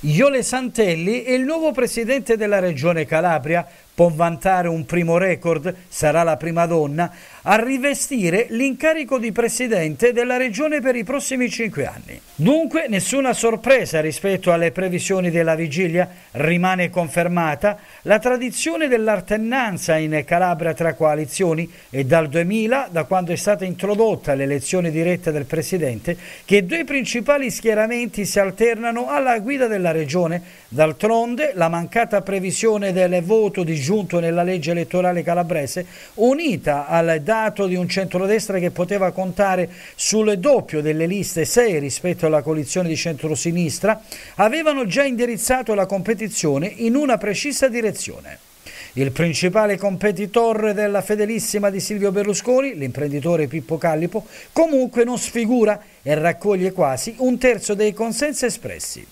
Iole Santelli è il nuovo presidente della Regione Calabria, può vantare un primo record, sarà la prima donna, a rivestire l'incarico di presidente della regione per i prossimi cinque anni. Dunque nessuna sorpresa rispetto alle previsioni della vigilia, rimane confermata la tradizione dell'artennanza in Calabria tra coalizioni e dal 2000, da quando è stata introdotta l'elezione diretta del presidente, che due principali schieramenti si alternano alla guida della regione. D'altronde la mancata previsione del voto di aggiunto nella legge elettorale calabrese, unita al dato di un centrodestra che poteva contare sul doppio delle liste 6 rispetto alla coalizione di centrosinistra, avevano già indirizzato la competizione in una precisa direzione. Il principale competitor della fedelissima di Silvio Berlusconi, l'imprenditore Pippo Callipo, comunque non sfigura e raccoglie quasi un terzo dei consensi espressi.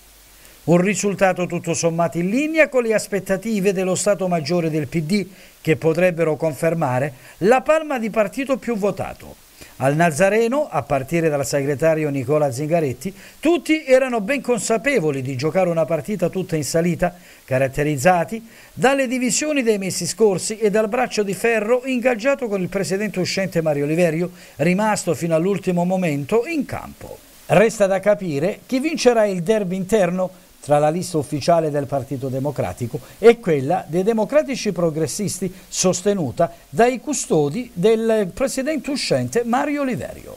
Un risultato tutto sommato in linea con le aspettative dello Stato Maggiore del PD che potrebbero confermare la palma di partito più votato. Al Nazareno, a partire dal segretario Nicola Zingaretti, tutti erano ben consapevoli di giocare una partita tutta in salita, caratterizzati dalle divisioni dei mesi scorsi e dal braccio di ferro ingaggiato con il presidente uscente Mario Liverio, rimasto fino all'ultimo momento in campo. Resta da capire chi vincerà il derby interno tra la lista ufficiale del Partito Democratico e quella dei democratici progressisti sostenuta dai custodi del presidente uscente Mario Oliverio.